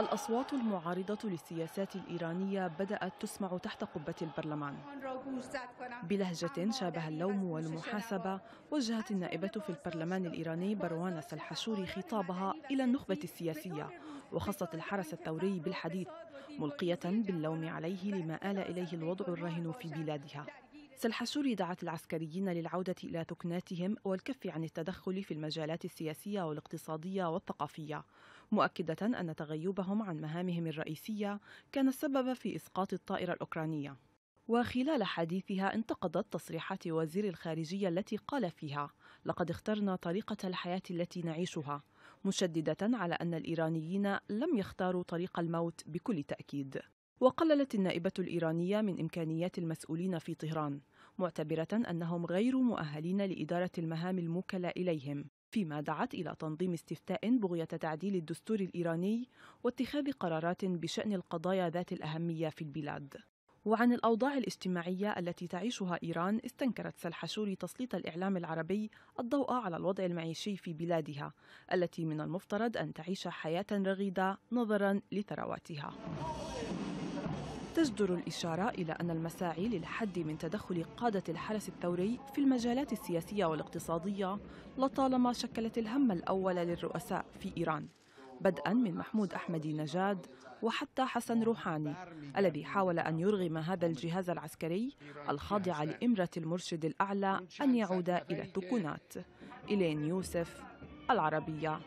الأصوات المعارضة للسياسات الإيرانية بدأت تسمع تحت قبة البرلمان بلهجة شابه اللوم والمحاسبة وجهت النائبة في البرلمان الإيراني بروان الحشوري خطابها إلى النخبة السياسية وخصت الحرس الثوري بالحديث ملقية باللوم عليه لما آل إليه الوضع الراهن في بلادها سلحى دعت العسكريين للعودة إلى ثكناتهم والكف عن التدخل في المجالات السياسية والاقتصادية والثقافية مؤكدة أن تغيبهم عن مهامهم الرئيسية كان السبب في إسقاط الطائرة الأوكرانية وخلال حديثها انتقدت تصريحات وزير الخارجية التي قال فيها لقد اخترنا طريقة الحياة التي نعيشها مشددة على أن الإيرانيين لم يختاروا طريق الموت بكل تأكيد وقللت النائبة الإيرانية من إمكانيات المسؤولين في طهران معتبرة أنهم غير مؤهلين لإدارة المهام الموكلة إليهم فيما دعت إلى تنظيم استفتاء بغية تعديل الدستور الإيراني واتخاذ قرارات بشأن القضايا ذات الأهمية في البلاد وعن الأوضاع الاجتماعية التي تعيشها إيران استنكرت سلحشوري تسليط الإعلام العربي الضوء على الوضع المعيشي في بلادها التي من المفترض أن تعيش حياة رغيدة نظرا لثرواتها تجدر الإشارة إلى أن المساعي للحد من تدخل قادة الحرس الثوري في المجالات السياسية والاقتصادية لطالما شكلت الهم الأول للرؤساء في إيران بدءا من محمود أحمدي نجاد وحتى حسن روحاني الذي حاول أن يرغم هذا الجهاز العسكري الخاضع لإمرة المرشد الأعلى أن يعود إلى التكونات إلين يوسف العربية